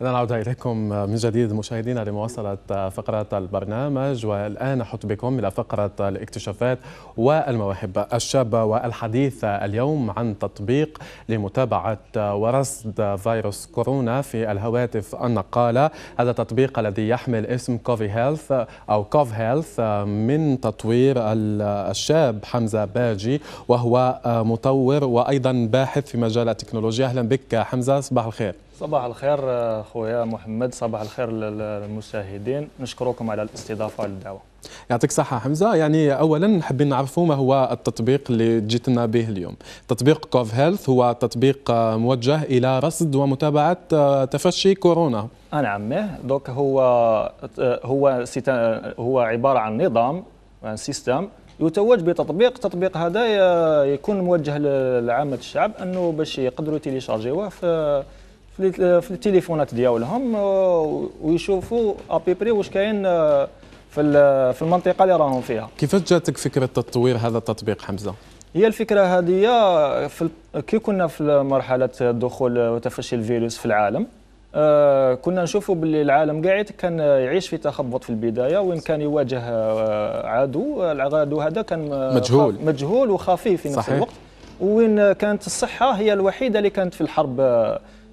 إذا نعود إليكم من جديد مشاهدينا لمواصلة فقرة البرنامج والآن نحط بكم إلى فقرة الاكتشافات والمواهب الشابة والحديث اليوم عن تطبيق لمتابعة ورصد فيروس كورونا في الهواتف النقالة هذا التطبيق الذي يحمل اسم كوفي هيلث أو كوف هيلث من تطوير الشاب حمزة باجي وهو مطور وأيضا باحث في مجال التكنولوجيا أهلا بك حمزة صباح الخير صباح الخير خويا محمد صباح الخير للمشاهدين نشكركم على الاستضافه والدعوه يعطيك الصحة حمزة يعني أولا حابين نعرفوا ما هو التطبيق اللي جيتنا به اليوم تطبيق كوف هيلث هو تطبيق آه، موجه إلى رصد ومتابعة آه، تفشي كورونا نعم دوك هو آه، هو هو عبارة عن نظام عن سيستم يتوج بتطبيق التطبيق هذا يكون موجه لعامة الشعب أنه باش يقدروا تيليشارجيوه في في التليفونات دياولهم آه، ويشوفوا ابيبري واش كاين آه، في في المنطقه اللي راهم فيها كيفاش جاتك فكره تطوير هذا التطبيق حمزه هي الفكره هذه آه، في كي كنا في مرحله دخول وتفشي الفيروس في العالم كنا نشوفوا باللي العالم قاعد كان يعيش في تخبط في البدايه وين كان يواجه عدو العدو هذا كان مجهول مجهول وخفي في نفس صحيح. الوقت وين كانت الصحه هي الوحيده اللي كانت في الحرب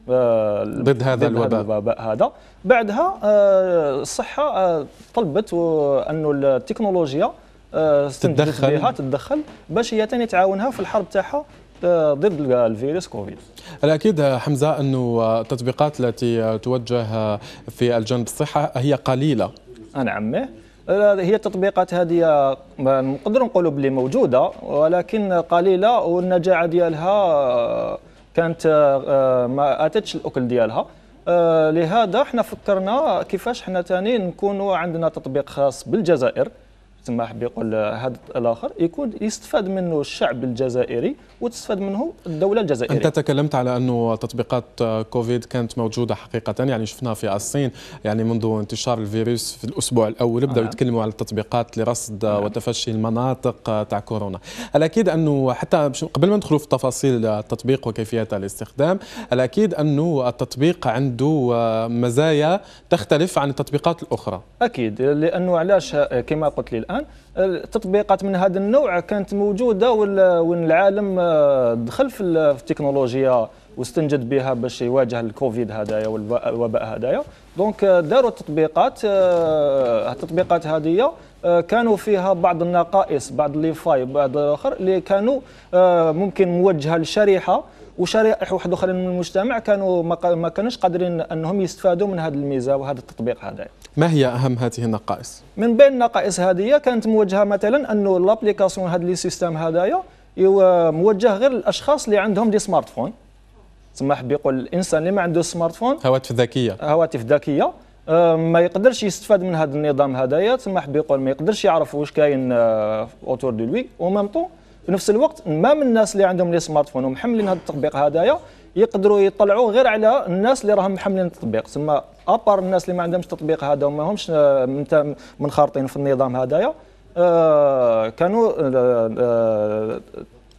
آه، ضد هذا الوباء الوباء هذا بعدها آه، الصحه آه، طلبت انه التكنولوجيا تتدخل بها تتدخل باش هي ثاني تعاونها في الحرب تاعها ضد الفيروس كوفيد الأكيد حمزة أنه التطبيقات التي توجه في الجانب الصحة هي قليلة نعم هي التطبيقات هذه نقدر نقولوا بلي موجودة ولكن قليلة والنجاعة ديالها كانت آه، آه، ما اتتش الاكل ديالها آه، لهذا احنا فكرنا كيفاش احنا ثاني نكونوا عندنا تطبيق خاص بالجزائر سماح حب يقول هذا الاخر يكون يستفاد منه الشعب الجزائري وتستفاد منه الدوله الجزائريه انت تكلمت على انه تطبيقات كوفيد كانت موجوده حقيقه يعني شفناها في الصين يعني منذ انتشار الفيروس في الاسبوع الاول بداوا آه. يتكلموا على التطبيقات لرصد آه. وتفشي المناطق تاع كورونا الاكيد انه حتى قبل ما ندخلوا في تفاصيل التطبيق وكيفيه الاستخدام الاكيد انه التطبيق عنده مزايا تختلف عن التطبيقات الاخرى اكيد لانه علاش كما قلت لي الان التطبيقات من هذا النوع كانت موجوده والعالم العالم آه، دخل في التكنولوجيا واستنجد بها باش يواجه الكوفيد هذايا والوباء هذايا دونك آه، داروا التطبيقات آه، التطبيقات هذه كانوا فيها بعض النقائص بعض لي فاي بعض الاخر اللي كانوا ممكن موجهه لشريحه وشرائح واحد اخرين من المجتمع كانوا ما كانوش قادرين انهم يستفادوا من هذا الميزه وهذا التطبيق هذا ما هي اهم هذه النقائص من بين النقائص هذه كانت موجهه مثلا انه لابليكاسيون هذا لي سيستم هذايا موجه غير للاشخاص اللي عندهم دي سمارت فون سمح بيقول الانسان اللي ما عنده سمارت فون هواتف ذكيه هواتف ذكيه آه، ما يقدرش يستفاد من هذا النظام هذايا تسمح بيقول ما يقدرش يعرف واش كاين اوتور دو لوي ومام طون في نفس الوقت ما من الناس اللي عندهم لي سمارت فون ومحملين هذا التطبيق هذايا يقدروا يطلعوا غير على الناس اللي راهم محملين التطبيق ثم ابار الناس اللي ما عندهمش التطبيق هذا وما همش آه، منخرطين في النظام هذايا آه، كانوا آه،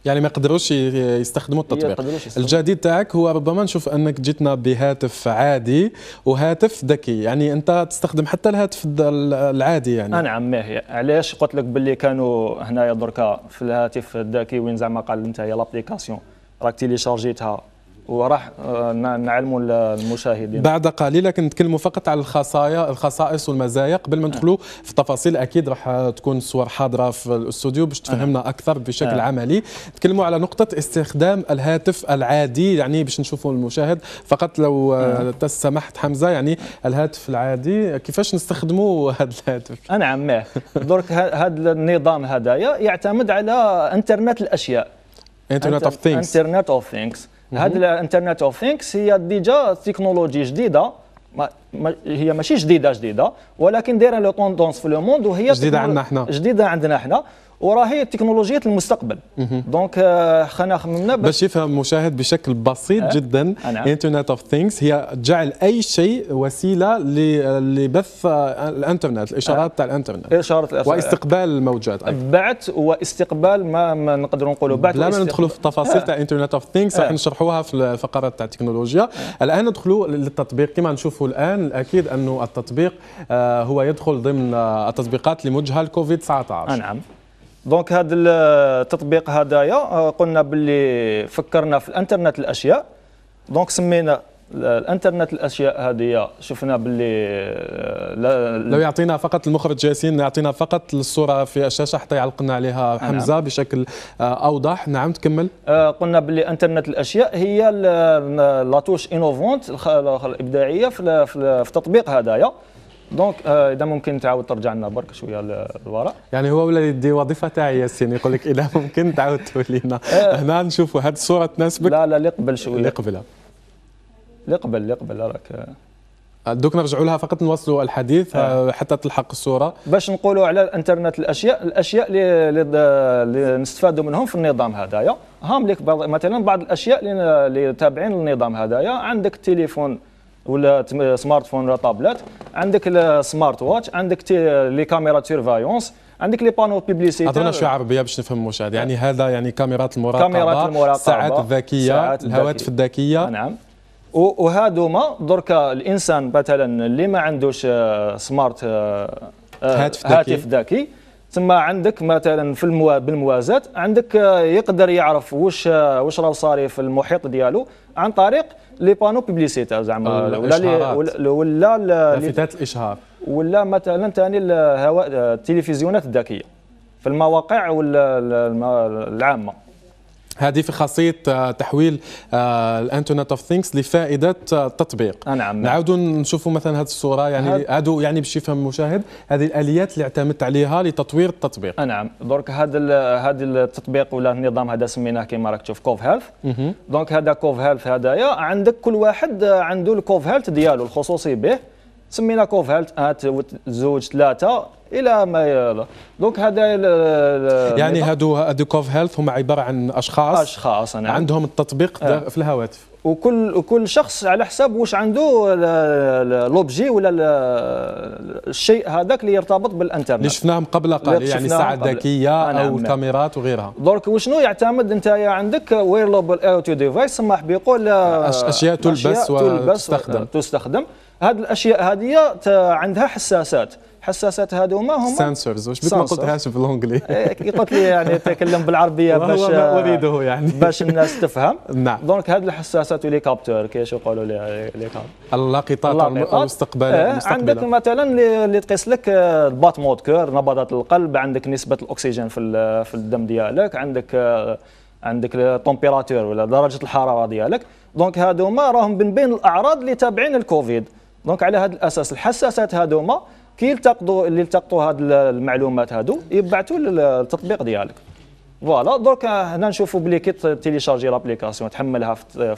يعني ما يقدروش يستخدموا التطبيق الجديد تاعك هو ربما نشوف انك جيتنا بهاتف عادي وهاتف ذكي يعني انت تستخدم حتى الهاتف العادي يعني نعم ماهي علاش قلت لك باللي كانوا هنايا دركا في الهاتف الذكي وين زعما قال انت هي لابليكاسيون راك تيليشارجيتها وراح آه، نعلموا المشاهدين بعد قليل لكن نتكلموا فقط على الخصايا الخصائص والمزايا قبل ما ندخلوا في التفاصيل اكيد راح تكون الصور حاضره في الاستوديو باش تفهمنا اكثر بشكل آه. عملي نتكلموا على نقطه استخدام الهاتف العادي يعني باش نشوفوا المشاهد فقط لو آه، سمحت حمزه يعني الهاتف العادي كيفاش نستخدموا هذا الهاتف نعم درك هذا النظام هذايا يعتمد على انترنت الاشياء انترنت اوف ثينكس انترنت اوف ثينكس هذا الانترنت اوف ثينكس هي ديجا تكنولوجي جديده هي ماشي جديده جديده ولكن دايره لو طوندونس في لو موند وهي جديده عندنا احنا جديده عندنا احنا وراهي تكنولوجيا المستقبل دونك euh, خلينا خممنا باش يفهم المشاهد بشكل بسيط أه؟ جدا انترنت اوف ثينكس هي جعل اي شيء وسيله لبث الانترنت الاشارات أه؟ تاع الانترنت اشارات واستقبال الموجات ايضا بعت واستقبال ما, ما نقدروا نقولوا بعت لا ما ندخلوا في التفاصيل أه. تاع انترنت اوف ثينكس راح نشرحوها في الفقرات تاع التكنولوجيا الان ندخلوا للتطبيق كما نشوفوا الان الأكيد أنه التطبيق آه، هو يدخل ضمن آه، التطبيقات موجهه لكوفيد 19 آه، نعم دونك هذا التطبيق هذايا قلنا باللي فكرنا في الانترنت الاشياء دونك سمينا الانترنت الاشياء هذه شفنا باللي آه، لو يعطينا فقط المخرج ياسين يعطينا فقط الصوره في الشاشه حتى يعلق لنا عليها حمزه نعم. بشكل آه، اوضح نعم تكمل آه، قلنا باللي انترنت الاشياء هي لاتوش انوفونت الابداعيه في تطبيق هدايا دونك اذا ممكن تعاود ترجع لنا برك شويه للوراء يعني هو ولا يدي وظيفه تاعي ياسين يقول لك اذا ممكن تعاود تولينا هنا نشوفوا هذه الصوره تناسبك لا لا اللي قبل شويه اللي قبلها لقبل لقبل راك دوك نرجعوا لها فقط نواصلوا الحديث ها. آه. آه، حتى تلحق الصوره باش نقولوا على الانترنت الاشياء الاشياء اللي اللي نستفادوا منهم في النظام هذايا هام لك مثلا بعض الاشياء اللي, تابعين للنظام هذايا عندك تليفون ولا سمارت فون ولا طابلات عندك السمارت واتش عندك لي كاميرا سيرفايونس عندك لي بانو بيبليسيتي هضرنا شويه عربيه باش نفهم المشاهد يعني آه. هذا يعني كاميرات المراقبه كاميرات المراقبه الساعات الذكيه الهواتف الذكيه نعم ما درك الانسان مثلا اللي ما عندوش سمارت آه، آه، آه، هاتف ذكي هاتف ذكي تما عندك مثلا في الموا بالموازات عندك يقدر يعرف واش واش راه صاري في المحيط ديالو عن طريق لي بانو بيبليسيتا زعما ولا ولا ولا لافتات الاشهار ولا مثلا ثاني التلفزيونات الذكيه في المواقع ولا العامه هذه في خاصية آه، تحويل آه، الانترنت اوف ثينكس لفائدة التطبيق آه، نعم, نعم. نعاودوا نشوفوا مثلا هذه الصورة يعني هادو يعني باش يفهم المشاهد هذه الآليات اللي اعتمدت عليها لتطوير التطبيق نعم درك هذا هذا التطبيق ولا النظام هذا سميناه كما راك تشوف كوف هيلث دونك هذا كوف هيلث هذايا عندك كل واحد عنده الكوف هيلث ديالو الخصوصي به سمينا كوفهالت هات زوج ثلاثه الى ما يلا دونك هذا يعني هادو هادو كوف هيلث هما عباره عن اشخاص اشخاص نعم. عندهم التطبيق آه. في الهواتف وكل وكل شخص على حساب واش عنده لوبجي ولا الشيء هذاك اللي يرتبط بالانترنت اللي شفناهم قبل قليل يعني الساعه الذكيه آه، نعم، او الكاميرات نعم. وغيرها دونك وشنو يعتمد انت عندك ويرلوبل تي ديفايس سماح بيقول آه، اشياء تلبس, أشياء تلبس وتستخدم تستخدم هذه الاشياء هذه عندها حساسات حساسات هذو ما هما سنسورز واش بك ما قلتهاش بالانجلي إيه، قلت لي يعني تكلم بالعربيه باش وليده يعني باش الناس تفهم نعم دونك هذه الحساسات ولي كابتور كيش يقولوا لي لي كابتور اللاقطات او إيه، عندك مثلا اللي تقيس لك آه، البات مود كور نبضات القلب عندك نسبه الاكسجين في في الدم ديالك عندك آه، عندك التمبيراتور ولا درجه الحراره ديالك دونك هذوما راهم من بين الاعراض اللي تابعين الكوفيد دونك على هذا الاساس الحساسات هذوما كي يلتقطوا اللي يلتقطوا هذه المعلومات هذو يبعثوا للتطبيق ديالك فوالا دونك هنا نشوفوا بلي كي تيليشارجي لابليكاسيون تحملها في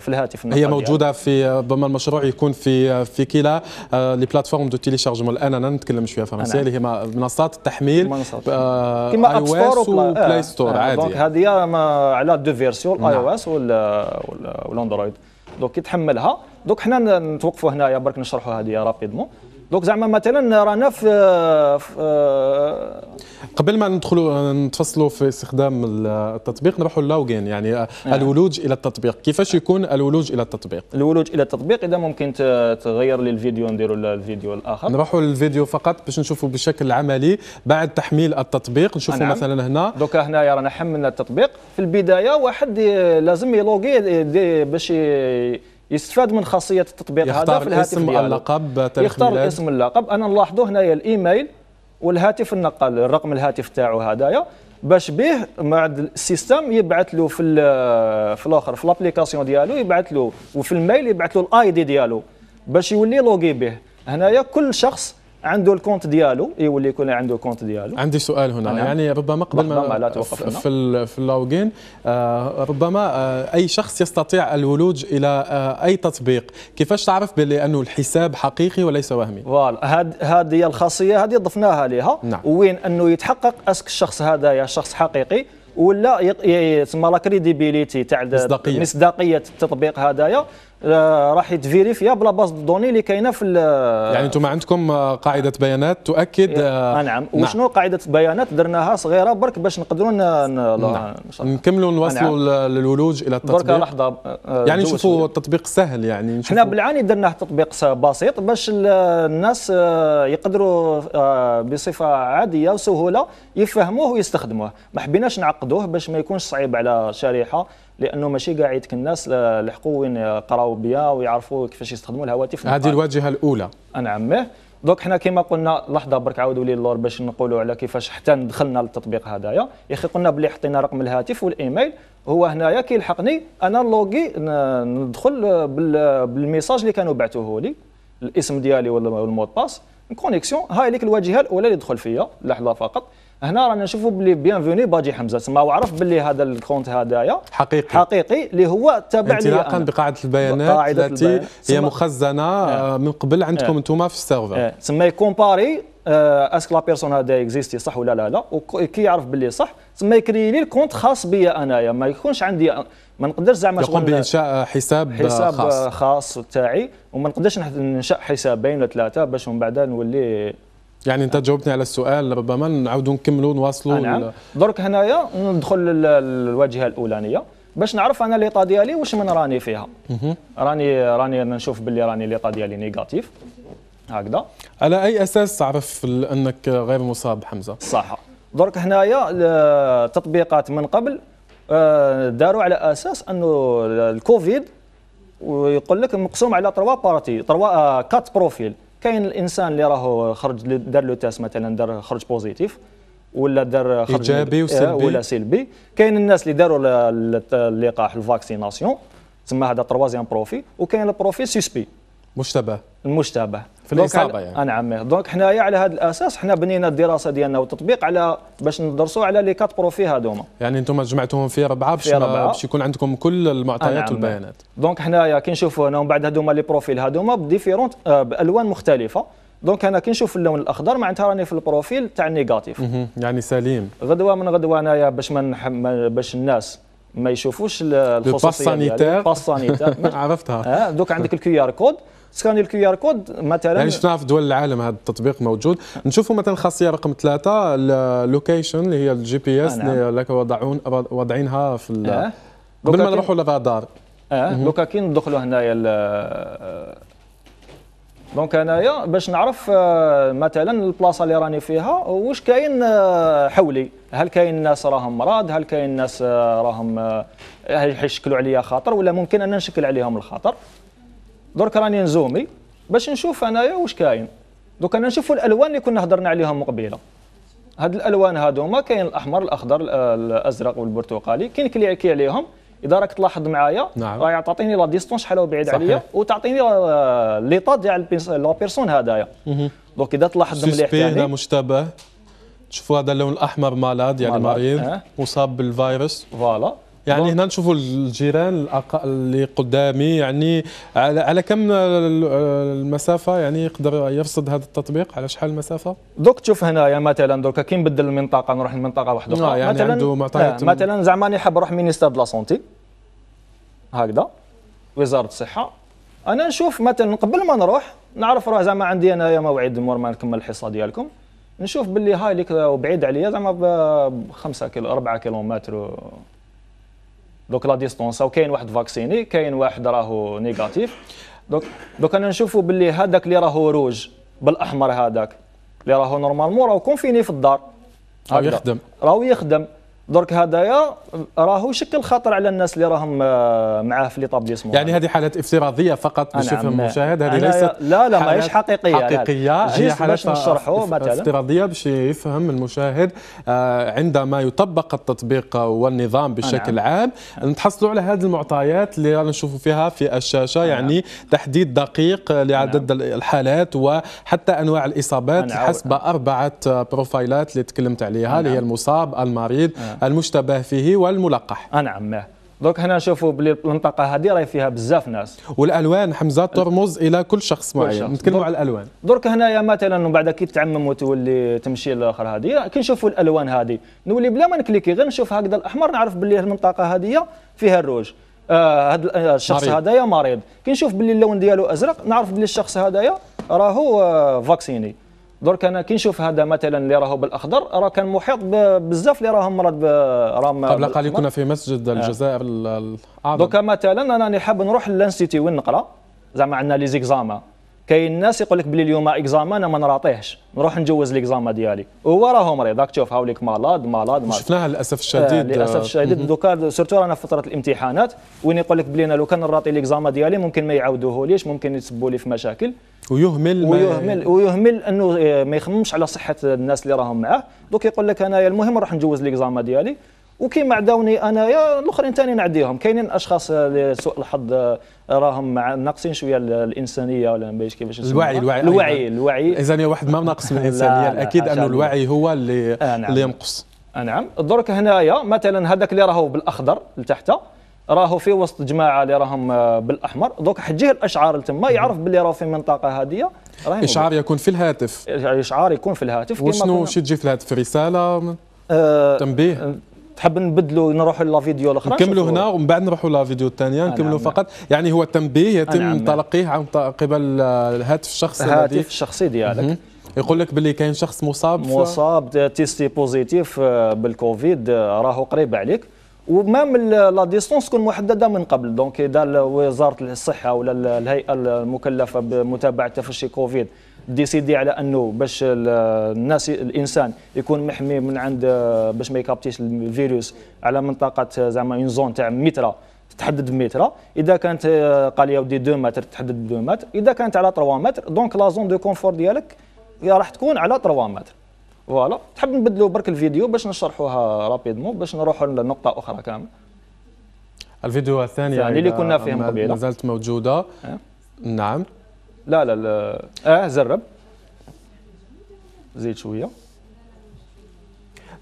في الهاتف هي موجوده في ربما المشروع يكون في في كلا آه، لي بلاتفورم دو تيليشارجمون الان انا نتكلم شويه فرنسيه اللي هي منصات التحميل آه، كيما اب ستور وبلاي ستور عادي دونك يعني. هذه على دو فيرسيون الاي او اس والاندرويد دونك يتحملها دونك حنا نتوقفوا هنايا برك نشرحوا هذه رابيدمون دونك زعما مثلا رانا في, آه، آه، قبل ما ندخلوا نتفصلوا في استخدام التطبيق نروحوا للاوغين يعني آه. الولوج الى التطبيق كيفاش يكون الولوج الى التطبيق الولوج الى التطبيق اذا ممكن تغير لي الفيديو نديروا الفيديو الاخر نروحوا للفيديو فقط باش نشوفوا بشكل عملي بعد تحميل التطبيق نشوفوا نعم. مثلا هنا دوكا هنايا رانا حملنا التطبيق في البدايه واحد لازم يلوغي باش يستفاد من خاصيه التطبيق هذا في الهاتف اسم اللقب يختار الاسم اللقب انا نلاحظوا هنايا الايميل والهاتف النقال الرقم الهاتف تاعو هذايا باش به مع السيستم يبعث له في في الاخر في لابليكاسيون ديالو يبعث له وفي الميل يبعث له الاي دي ديالو باش يولي لوغي به هنايا كل شخص عنده الكونت ديالو يولي إيه، يكون عنده الكونت ديالو عندي سؤال هنا أنا. نعم. يعني ربما قبل ما لا توقف هنا. في في اللوغين آه، ربما آه، اي شخص يستطيع الولوج الى آه، اي تطبيق كيفاش تعرف بانه الحساب حقيقي وليس وهمي فوالا هذه هي الخاصيه هذه ضفناها لها نعم. وين انه يتحقق اسك الشخص هذا يا شخص حقيقي ولا تسمى لا كريديبيليتي تاع مصداقيه مصداقيه التطبيق هذايا آه، راح يتفيريفيا بلا باز دوني اللي كاينه في يعني انتم عندكم آه، قاعده بيانات تؤكد إيه. آه،, آه نعم, نعم. وشنو نعم. قاعده بيانات درناها صغيره برك باش نقدروا نعم. نعم، نكملوا نوصلوا نعم. للولوج الى التطبيق برك لحظه يعني نشوفوا التطبيق سهل يعني احنا بالعاني درناه تطبيق بسيط باش الناس يقدروا بصفه عاديه وسهوله يفهموه ويستخدموه ما حبيناش نعقد ناخذوه باش ما يكونش صعيب على شريحه لانه ماشي كاع الناس لحقوا وين قراو بيا ويعرفوا كيفاش يستخدموا الهواتف هذه الواجهه الاولى نعم دونك حنا كما قلنا لحظه برك عاودوا لي اللور باش نقولوا على كيفاش حتى دخلنا للتطبيق هذايا يا اخي قلنا بلي حطينا رقم الهاتف والايميل هو هنايا كيلحقني انا لوغي ندخل بالميساج اللي كانوا بعثوه لي الاسم ديالي والمود باس كونيكسيون هاي ليك الواجهه الاولى اللي دخل فيا لحظه فقط هنا رانا نشوفوا بلي بيانفوني باجي حمزه تما وعرف بلي هذا الكونت هذايا حقيقي حقيقي اللي هو تابع انطلاقا بقاعده البيانات قاعدة التي البيانات. هي مخزنه إيه. اه من قبل عندكم إيه. انتم في السيرفر إيه. اه يكومباري اه اسك لا بيرسون هذا اكزيستي صح ولا لا لا وكي يعرف باللي صح تما يكري لي الكونت خاص بيا انايا يعني ما يكونش عندي ما نقدرش زعما يقوم بانشاء حساب, حساب خاص حساب خاص تاعي وما نقدرش ننشا حسابين ولا ثلاثه باش من بعد نولي يعني انت آه. جاوبتني على السؤال ربما نعاودوا نكملوا نواصلوا آه، نعم درك هنايا ندخل للواجهه الاولانيه باش نعرف انا ليطا ديالي واش من راني فيها راني راني نشوف باللي راني ليطا ديالي نيجاتيف هكذا على اي اساس تعرف انك غير مصاب حمزه صح درك هنايا التطبيقات آه، من قبل داروا على اساس انه الكوفيد ويقول لك مقسوم على تروا بارتي تروا 4 بروفيل كاين الانسان اللي راهو خرج دار لو تيست مثلا دار خرج بوزيتيف ولا دار خرج ايجابي آه، وسلبي ولا سلبي كاين الناس اللي داروا اللقاح الفاكسيناسيون تسمى هذا تروازيام بروفي وكاين البروفي سيسبي مشتبه المشتبه في الاصابه يعني آه، نعم دونك حنايا على هذا الاساس حنا بنينا الدراسه ديالنا والتطبيق على باش ندرسوا على لي كات بروفي هذوما يعني انتم جمعتوهم في ربعه باش باش يكون عندكم كل المعطيات آه، نعم. والبيانات دونك حنايا كي نشوفوا هنا ومن بعد هذوما لي بروفيل هذوما بديفيرونت آه، بالوان مختلفه دونك انا كي نشوف اللون الاخضر معناتها راني في البروفيل تاع النيجاتيف يعني سليم غدوه من غدوه انايا باش ما باش الناس ما يشوفوش الخصوصيه الباس سانيتير باس سانيتير عرفتها دوك عندك الكيو ار كود سكاني الكيو ار كود مثلا يعني شفناها في دول العالم هذا التطبيق موجود نشوفوا مثلا الخاصيه رقم ثلاثه اللوكيشن اللي هي الجي بي اس آه، اللي نعم. لك وضعون واضعينها في آه. قبل ما نروحوا لفادار اه دوكا كي ندخلوا هنايا دونك هنايا باش نعرف آه، مثلا البلاصه اللي راني فيها واش كاين حولي هل كاين ناس راهم مراد هل كاين ناس راهم يشكلوا عليا خاطر ولا ممكن ان نشكل عليهم الخاطر درك راني نزومي باش نشوف انايا واش كاين دوك انا نشوفوا الالوان اللي كنا هضرنا عليهم مقبله هاد الالوان هادوما كاين الاحمر الاخضر الازرق والبرتقالي كاين كليكي عليهم اذا راك تلاحظ معايا نعم. راه تعطيني لا ديستونس شحال بعيد عليا وتعطيني ليطا تاع لا بيرسون هذايا دونك اذا تلاحظ مليح يعني. هذا مشتبه تشوفوا هذا اللون الاحمر مالاد يعني مريض أه. مصاب بالفيروس فوالا يعني هنا نشوفوا الجيران اللي قدامي يعني على, على كم المسافه يعني يقدر يرصد هذا التطبيق على شحال المسافه دوك تشوف هنايا مثلا دوك كي نبدل المنطقه نروح لمنطقه واحده اخرى آه، يعني مثلا عنده معطيات مثلا زعما انا حاب نروح مينيستير دو لا سونتي هكذا وزاره الصحه انا نشوف مثلا قبل ما نروح نعرف راه زعما عندي انايا موعد مور ما نكمل الحصه ديالكم نشوف باللي هاي اللي بعيد عليا زعما ب 5 كيلو 4 كيلومتر دوك لا ديستونس او كاين واحد فاكسيني كاين واحد راهو نيجاتيف دوك دوك انا نشوفوا باللي هذاك اللي راهو روج بالاحمر هذاك اللي راهو نورمالمون راهو كونفيني في الدار راهو يخدم راهو يخدم درك هدايا راهو يشكل خطر على الناس اللي راهم آه، معاه في ليطابليسمون يعني هذه حالات افتراضيه فقط آه، باش يفهم نعم. المشاهد هذه ليست لا لا ماهيش حقيقيه حقيقيه هي حالات افتراضيه باش يفهم المشاهد آه، عندما يطبق التطبيق والنظام بشكل نعم. عام نتحصلوا على هذه المعطيات اللي رانا نشوفوا فيها في الشاشه نعم. يعني تحديد دقيق لعدد الحالات وحتى انواع الاصابات حسب اربعه بروفايلات اللي تكلمت عليها اللي هي المصاب المريض المشتبه فيه والملقح آه، نعم دوك هنا نشوفوا بلي المنطقه هذه راهي فيها بزاف ناس والالوان حمزه ترمز الى كل شخص معين نتكلموا على الالوان درك هنايا مثلا من بعد كي تعمم وتولي تمشي للاخر هذه كي نشوفوا الالوان هذه نولي بلا ما نكليكي غير نشوف هكذا الاحمر نعرف بلي المنطقه هذه فيها الروج هذا آه،, آه الشخص هذايا مريض كي نشوف بلي اللون ديالو ازرق نعرف بلي الشخص هذايا راهو آه فاكسيني درك انا كي نشوف هذا مثلا اللي راهو بالاخضر راه كان محيط بزاف اللي راهم مرض راهم قبل قليل كنا في مسجد آه. الجزائر الاعظم درك مثلا انا حاب نروح للانستيتي وين نقرا زعما عندنا لي زيكزاما كاين الناس يقول لك بلي اليوم اكزام انا ما نراطيهش نروح نجوز ليكزام ديالي هو راه مريض راك تشوف هاوليك مالاد مالاد مالاد شفناها للاسف الشديد آه للاسف آه، الشديد دوكا سيرتو رانا في فتره الامتحانات وين يقول لك بلي انا لو كان نراطي ليكزام ديالي ممكن ما يعاودوهوليش ممكن يتسبوا لي في مشاكل ويهمل ويهمل ويهمل انه آه، ما يخممش على صحه الناس اللي راهم معاه دوك يقول لك انايا المهم راح نجوز ليكزام ديالي وكيما عداوني انايا الاخرين ثاني نعديهم كاينين اشخاص آه، لسوء الحظ راهم مع ناقصين شويه الانسانيه ولا ما كيفاش الوعي الوعي الوعي الوعي اذا واحد ما ناقص من الانسانيه اكيد انه الوعي هو اللي آه نعم. اللي ينقص آه نعم درك هنايا مثلا هذاك اللي راهو بالاخضر لتحت راهو في وسط جماعه اللي راهم آه، بالاحمر دوك حجيه الاشعار لتما يعرف باللي راهو في المنطقه هذه اشعار يكون في الهاتف اشعار يكون في الهاتف وشنو شي تجي في الهاتف رساله آه تنبيه آه، تحب نبدلوا نروحوا لا فيديو الاخرى نكملوا هنا ومن بعد نروحوا لا فيديو الثانيه نكملوا فقط يعني هو التنبيه يتم تلقيه عن قبل آه، الهاتف الشخصي الهاتف الشخصي ديالك يقول لك باللي كاين شخص مصاب مصاب آه، تيستي بوزيتيف آه، بالكوفيد راهو قريب عليك ومام لا ديستونس تكون محدده من قبل دونك اذا وزاره الصحه ولا الهيئه المكلفه بمتابعه تفشي كوفيد ديسيدي على انه باش الناس الانسان يكون محمي من عند آه، باش ما يكابتيش الفيروس على منطقه آه، زعما اون زون تاع متر تحدد بمتر اذا كانت آه، قال ودي 2 متر تحدد ب 2 متر اذا كانت على 3 متر دونك لا زون دو كونفور ديالك راح تكون على 3 متر فوالا تحب نبدلوا برك الفيديو باش نشرحوها رابيدمون باش نروحوا لنقطه اخرى كامل الفيديو الثاني يعني اللي كنا فيهم قبيله مازالت موجوده أه؟ نعم لا لا لا اه زرب زيد شويه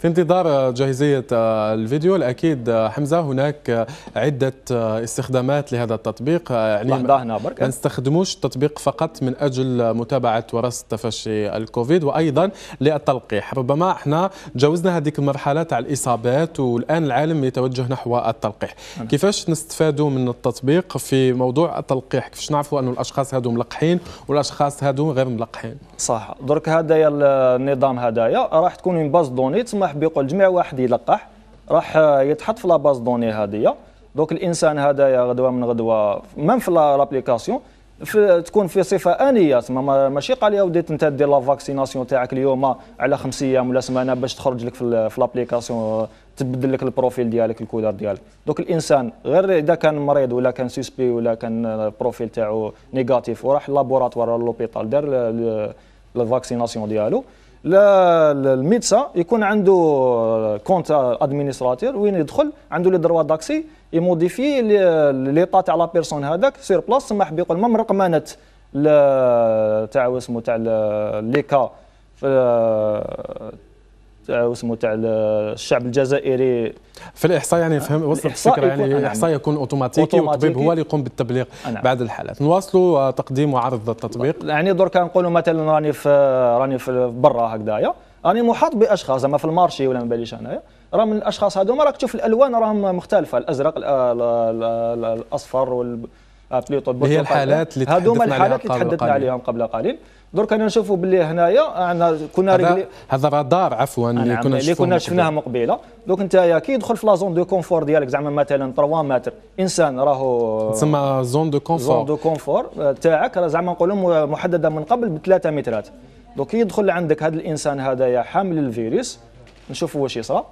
في انتظار جاهزية آه، الفيديو الأكيد آه، حمزة هناك آه، عدة استخدامات لهذا التطبيق يعني ما نستخدموش التطبيق فقط من أجل متابعة ورصد تفشي الكوفيد وأيضا للتلقيح ربما احنا جاوزنا هذيك المرحلة تاع الإصابات والآن العالم يتوجه نحو التلقيح أنا. نعم. كيفاش نستفادوا من التطبيق في موضوع التلقيح كيفاش نعرفوا أن الأشخاص هادو ملقحين والأشخاص هادو غير ملقحين صح درك هذايا النظام هذايا راح تكون باز دوني تسمح بيقول جميع واحد يلقح راح يتحط في لاباز دوني هذه دوك الانسان هذايا غدوه من غدوه ميم في لابليكاسيون في تكون في صفه انيه تما ماشي قال يا ودي انت دير لا تاعك اليوم على خمس ايام ولا سمانه باش تخرج لك في لابليكاسيون تبدل لك البروفيل ديالك الكودر ديالك دوك الانسان غير اذا كان مريض ولا كان سيسبي ولا كان البروفيل تاعو نيجاتيف وراح لابوراتوار ولا لوبيتال دار الفاكسيناسيون ديالو الميدسا يكون عنده كونت ادمينستراتور وين يدخل عنده لي دروا داكسي يموديفي طا تاع لا بيرسون هذاك سير بلاص سماح بيقول مام رقمانه تاع اسمه تاع ليكا واسمه تاع الشعب الجزائري في الاحصاء يعني فهم وصلت الفكره يعني الاحصاء يكون اوتوماتيكي والطبيب هو اللي يقوم بالتبليغ نعم. بعد الحالات نواصلوا آه، تقديم وعرض التطبيق يعني درك نقولوا مثلا راني في راني في برا هكذايا راني محاط باشخاص زعما في المارشي ولا ما باليش انايا راه من الاشخاص هذوما راك تشوف الالوان راهم مختلفه الازرق الاصفر بليطو هي الحالات اللي هذوما الحالات اللي تحدثنا عليهم قبل قليل درك انا نشوفوا باللي هنايا عندنا كنا هذا رادار عفوا اللي كنا اللي كنا شفناه مقبله دوك انت كي يدخل في لا زون دو كونفور ديالك زعما مثلا 3 متر انسان راهو تسمى زون دو كونفور زون دو كونفور تاعك راه زعما نقولوا محدده من قبل ب 3 مترات دوك كي يدخل عندك هذا الانسان هذايا حامل الفيروس نشوفوا واش يصرى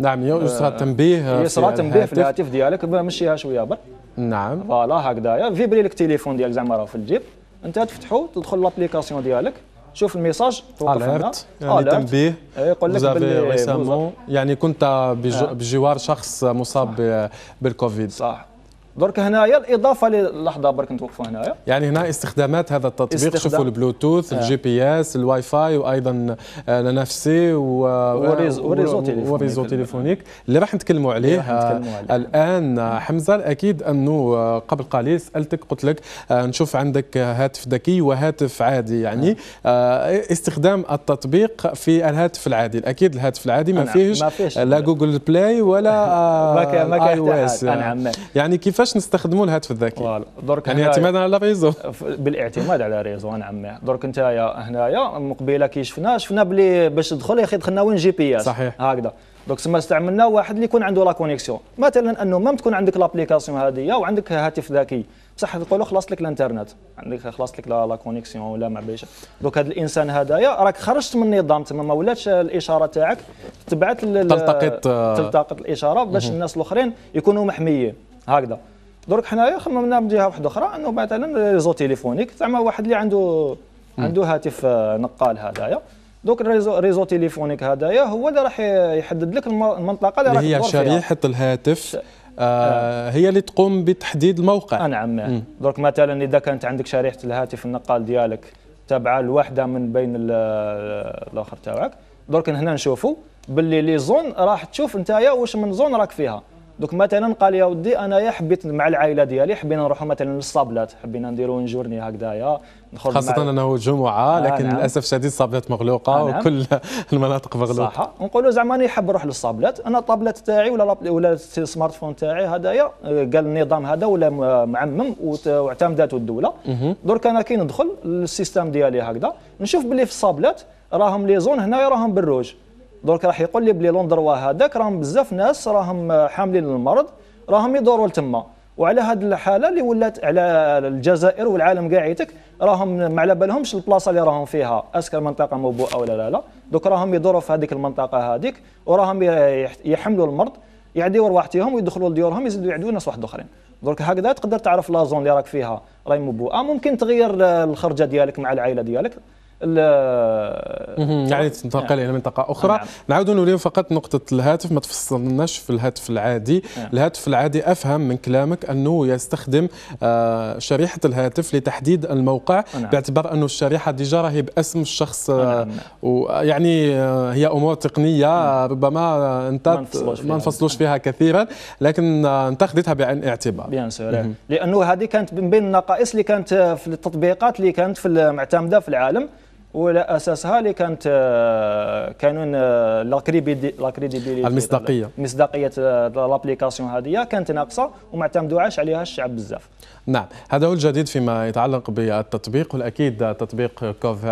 نعم يصرى آه، تنبيه يسرى تنبيه في الهاتف ديالك مشيها شويه بر نعم فوالا هكذايا فيبري لك التليفون ديالك زعما راه في الجيب انت تفتحو تدخل لابليكاسيون ديالك شوف الميساج توقف هنا يعني إيه، تنبيه يقول لك باللي يعني كنت آه. بجوار شخص مصاب بالكوفيد صح درك هنايا الاضافه للحظه برك نتوقفوا هنايا يعني هنا استخدامات هذا التطبيق استخدام. شوفوا البلوتوث آه. الجي بي اس الواي فاي وايضا آه، لنفسي و... وريزو تيليفونيك, وريزو تيليفونيك اللي راح نتكلموا آه، عليه, الان آه، حمزه اكيد انه قبل قليل سالتك قلت لك نشوف عندك هاتف ذكي وهاتف عادي يعني استخدام التطبيق في الهاتف العادي اكيد الهاتف العادي ما فيهش, ما فيهش لا جوجل بلاي ولا ما اي ما كان يعني كيفاش كيفاش نستخدموا الهاتف الذكي درك يعني اعتمادا على ريزو بالاعتماد على ريزو نعم درك انت هنايا مقبله كي شفنا شفنا بلي باش تدخل يا اخي دخلنا وين جي بي اس صحيح هكذا دونك سما استعملنا واحد اللي يكون عنده لا كونيكسيون مثلا انه ما تكون عندك لابليكاسيون هذه وعندك هاتف ذكي بصح تقولوا خلاص لك الانترنت عندك خلاص لك لا كونيكسيون ولا ما بيش دوك هذا الانسان هذايا راك خرجت من النظام تما ما ولاتش الاشاره تاعك تبعت تلتقط آه، تلتقط الاشاره باش الناس الاخرين يكونوا محميين هكذا درك حنايا خممنا من نعم جهه واحده اخرى انه مثلا ريزو تيليفونيك زعما واحد اللي عنده عنده هاتف آه، نقال هذايا دوك الريزو ريزو تيليفونيك هذايا هو اللي راح يحدد لك المنطقه اللي, اللي هي شريحه الهاتف آه،, آه هي اللي تقوم بتحديد الموقع آه نعم درك مثلا اذا كانت عندك شريحه الهاتف النقال ديالك تابعه لواحده من بين الاخر تاعك درك هنا نشوفوا باللي لي زون راح تشوف نتايا واش من زون راك فيها دوك مثلا قال يا ودي انايا حبيت مع العائله ديالي حبينا نروحوا مثلا للصابلات حبينا نديروا جورني هكذايا نخرج خاصه انه جمعه آه، لكن نعم. للاسف الشديد الصابلات مغلوقه آه، نعم. وكل المناطق مغلوقه صح نقولوا زعما انا يحب نروح للصابلات انا الطابلات تاعي ولا ولا السمارت فون تاعي هذايا آه، قال النظام هذا ولا معمم واعتمدته الدوله درك انا كي ندخل للسيستم ديالي هكذا نشوف باللي في الصابلات راهم لي زون هنايا راهم بالروج درك راح يقلب لي لوندروا هذاك راهم بزاف ناس راهم حاملين المرض راهم يدوروا لتما وعلى هذه الحاله اللي ولات على الجزائر والعالم كاع يتك راهم ما على بالهمش البلاصه اللي راهم فيها اسكر منطقه موبوءه ولا لا لا دوك راهم يدوروا في هذيك المنطقه هذيك وراهم يحملوا المرض يعديوا رواحتهم ويدخلوا لديورهم يزيدوا يعدوا ناس واحد اخرين درك هكذا تقدر تعرف لا زون اللي راك فيها راهي موبوءه آه، ممكن تغير الخرجه ديالك مع العائله ديالك يعني تنتقل الى منطقه اخرى نعم. نعاود نوليو فقط نقطه الهاتف ما تفصلناش في الهاتف العادي نعم. الهاتف العادي افهم من كلامك انه يستخدم آه، شريحه الهاتف لتحديد الموقع نعم. باعتبار انه الشريحه ديجا راهي باسم الشخص آه، ويعني آه، هي امور تقنيه ربما انت ما نفصلوش فيها, فيها كثيرا لكن انت خذيتها بعين الاعتبار بيان لانه هذه كانت من بين النقائص اللي كانت في التطبيقات اللي كانت في المعتمده في العالم وعلى اساسها اللي كانت آه، كانون آه، لاكريديبيليتي المصداقيه مصداقيه آه، لابليكاسيون هذه كانت ناقصه وما اعتمدوهاش عليها الشعب بزاف نعم هذا هو الجديد فيما يتعلق بالتطبيق والاكيد تطبيق كوف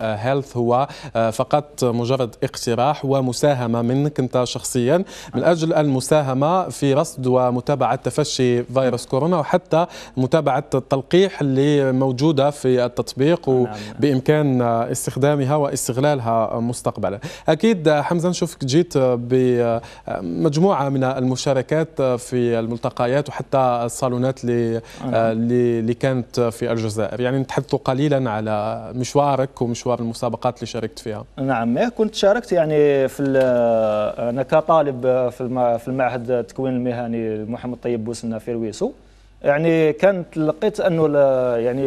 هيلث هو فقط مجرد اقتراح ومساهمه منك انت شخصيا من اجل المساهمه في رصد ومتابعه تفشي فيروس كورونا وحتى متابعه التلقيح اللي موجوده في التطبيق نعم. وبامكان استخدامها واستغلالها مستقبلا أكيد حمزة نشوفك جيت بمجموعة من المشاركات في الملتقيات وحتى الصالونات اللي, اللي كانت في الجزائر يعني نتحدث قليلا على مشوارك ومشوار المسابقات اللي شاركت فيها نعم إيه، كنت شاركت يعني في أنا كطالب في المعهد التكوين المهني محمد طيب بوسنا في رويسو يعني كانت لقيت انه يعني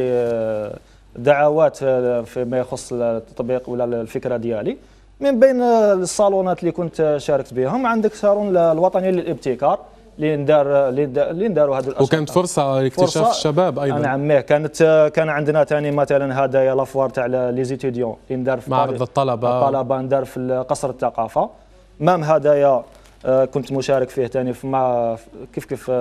دعوات آه، فيما يخص التطبيق ولا الفكره ديالي من بين آه، الصالونات اللي كنت شاركت بهم عندك صالون الوطني للابتكار اللي ندار اللي نداروا هذه الاشياء وكانت فرصه لاكتشاف الشباب ايضا نعم كانت آه، كان عندنا ثاني مثلا هدايا لافوار تاع لي زيتيديون اللي ندار في معرض الطلبه الطلبه ندار في قصر الثقافه مام هدايا كنت مشارك فيه ثاني مع كيف كيف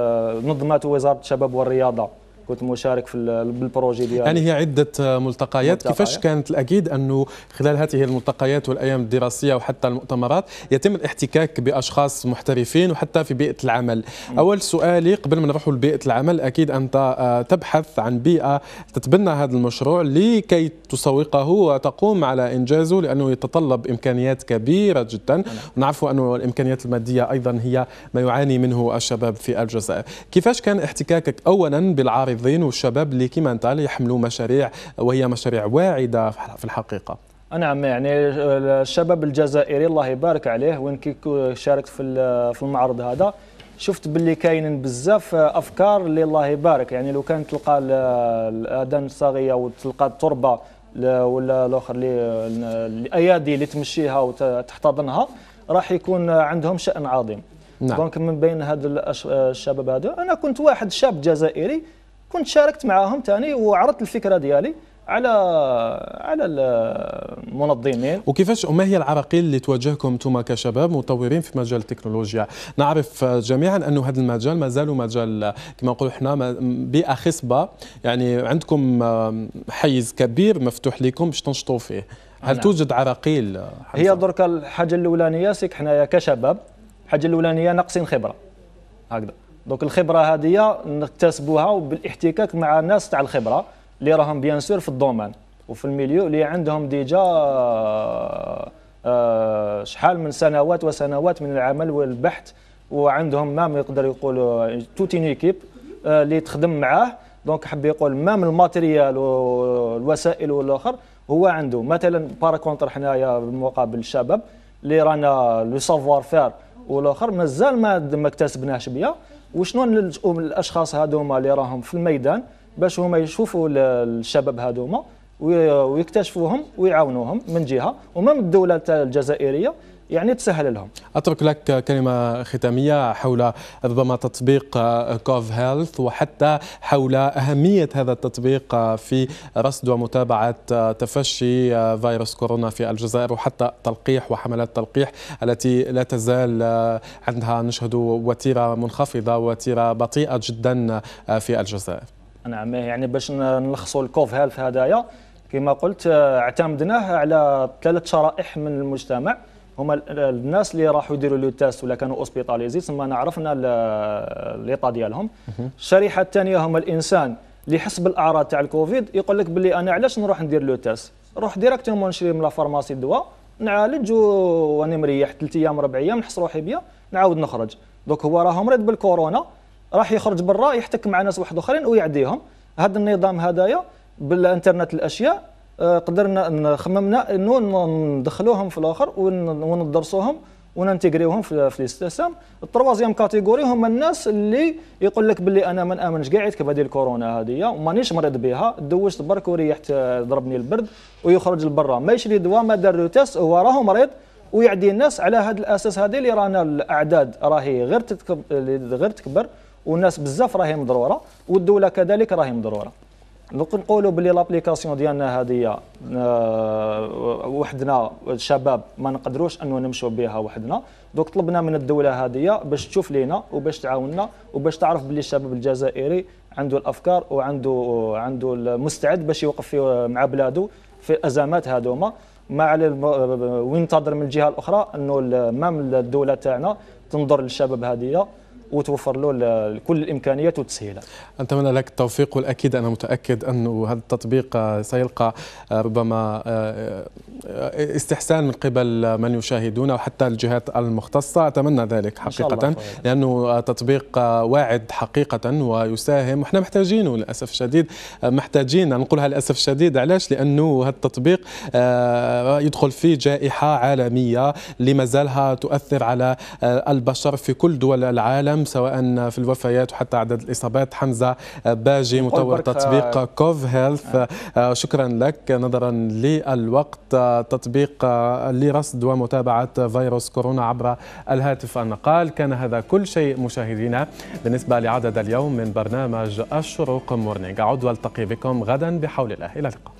نظمات وزاره الشباب والرياضه كنت مشارك في بالبروجي ديالي يعني هي عده ملتقيات كيفاش كانت الاكيد انه خلال هذه الملتقيات والايام الدراسيه وحتى المؤتمرات يتم الاحتكاك باشخاص محترفين وحتى في بيئه العمل م. اول سؤالي قبل ما نروحوا لبيئه العمل اكيد انت آه، تبحث عن بيئه تتبنى هذا المشروع لكي تسوقه وتقوم على انجازه لانه يتطلب امكانيات كبيره جدا نعم. ونعرف انه الامكانيات الماديه ايضا هي ما يعاني منه الشباب في الجزائر كيفاش كان احتكاكك اولا بالعارض الرياضيين والشباب اللي كيما انت يحملوا مشاريع وهي مشاريع واعده في الحقيقه نعم يعني الشباب الجزائري الله يبارك عليه وين كي شاركت في في المعرض هذا شفت باللي كاين بزاف افكار اللي الله يبارك يعني لو كان تلقى الاذان الصاغيه وتلقى التربه ولا الاخر اللي الايادي اللي تمشيها وتحتضنها راح يكون عندهم شان عظيم نعم. دونك من بين هذا الشباب هذا انا كنت واحد شاب جزائري كنت شاركت معاهم ثاني وعرضت الفكره ديالي على على المنظمين وكيفاش وما هي العراقيل اللي تواجهكم انتم كشباب مطورين في مجال التكنولوجيا نعرف جميعا انه هذا المجال ما مجال كما نقولوا احنا بيئه خصبه يعني عندكم حيز كبير مفتوح لكم باش تنشطوا فيه هل نعم. توجد عراقيل آه، هي درك الحاجه الاولانيه سيك حنايا كشباب الحاجه الاولانيه ناقصين خبره هكذا دونك الخبره هذه نكتسبوها بالاحتكاك مع ناس تاع الخبره اللي راهم بيان سور في الدومين وفي الميليو اللي عندهم ديجا آه، آه، شحال من سنوات وسنوات من العمل والبحث وعندهم مام يقدر يقول توتين آه، ايكيب اللي تخدم معاه دونك حب يقول مام الماتريال والوسائل والاخر هو عنده مثلا بار كونتر حنايا بالمقابل الشباب اللي رانا لو سافوار فير والاخر مازال ما اكتسبناهش بيا وشنو نلجؤوا من الاشخاص هذوما اللي راهم في الميدان باش هما يشوفوا الشباب هذوما ويكتشفوهم ويعاونوهم من جهه ومن الدوله الجزائريه يعني تسهل لهم أترك لك كلمة ختامية حول ربما تطبيق كوف هيلث وحتى حول أهمية هذا التطبيق في رصد ومتابعة تفشي فيروس كورونا في الجزائر وحتى تلقيح وحملات تلقيح التي لا تزال عندها نشهد وتيرة منخفضة وتيرة بطيئة جدا في الجزائر نعم يعني باش نلخصوا الكوف هيلث هدايا كما قلت اعتمدناه على ثلاث شرائح من المجتمع هما الناس اللي راحوا يديروا لو تيست ولا كانوا اوسبيتاليزي تما عرفنا ليطا ديالهم الشريحه الثانيه هما الانسان اللي حسب الاعراض تاع الكوفيد يقول لك باللي انا علاش نروح ندير لو تيست روح ديريكتومون نشري من لا فارماسي الدواء نعالج وانا مريح ثلاث ايام ربع ايام نحس روحي بيا نعاود نخرج دوك هو راه مريض بالكورونا راح يخرج برا يحتك مع ناس واحد اخرين ويعديهم هذا النظام هذايا بالانترنت الاشياء قدرنا خممنا انه ندخلوهم في الاخر وندرسوهم وننتجريوهم في في الاستسام التروازيام كاتيجوري هما الناس اللي يقول لك باللي انا ما نامنش قاعد كيف الكورونا هذه ومانيش مريض بها دوشت برك وريحت آه، ضربني البرد ويخرج لبرا ما يشري دواء ما دار تيست هو راهو مريض ويعدي الناس على هذا الاساس هذه اللي رانا الاعداد راهي غير تكبر غير تكبر والناس بزاف راهي مضروره والدوله كذلك راهي مضروره نقولوا باللي لابليكاسيون ديالنا هذه آه، وحدنا الشباب ما نقدروش انه نمشوا بها وحدنا دوك طلبنا من الدوله هذه باش تشوف لينا وباش تعاوننا وباش تعرف باللي الشباب الجزائري عنده الافكار وعنده عنده المستعد باش يوقف في مع بلاده في الازمات هذوما ما على وينتظر من الجهه الاخرى انه مام الدوله تاعنا تنظر للشباب هذه وتوفر له كل الامكانيات والتسهيلات. اتمنى لك التوفيق والاكيد انا متاكد انه هذا التطبيق سيلقى آه، ربما آه، آه، استحسان من قبل من يشاهدون وحتى الجهات المختصه اتمنى ذلك حقيقه لانه تطبيق واعد حقيقه ويساهم ونحن محتاجينه للاسف الشديد محتاجين نقولها للاسف الشديد علاش لانه هذا التطبيق يدخل فيه جائحه عالميه لمازالها تؤثر على البشر في كل دول العالم الدم سواء في الوفيات وحتى عدد الإصابات حمزة باجي مطور تطبيق كوف هيلث آه، شكرا لك نظرا للوقت آه، تطبيق آه، لرصد ومتابعة فيروس كورونا عبر الهاتف النقال كان هذا كل شيء مشاهدينا بالنسبة لعدد اليوم من برنامج الشروق مورنينغ أعود والتقي بكم غدا بحول الله إلى اللقاء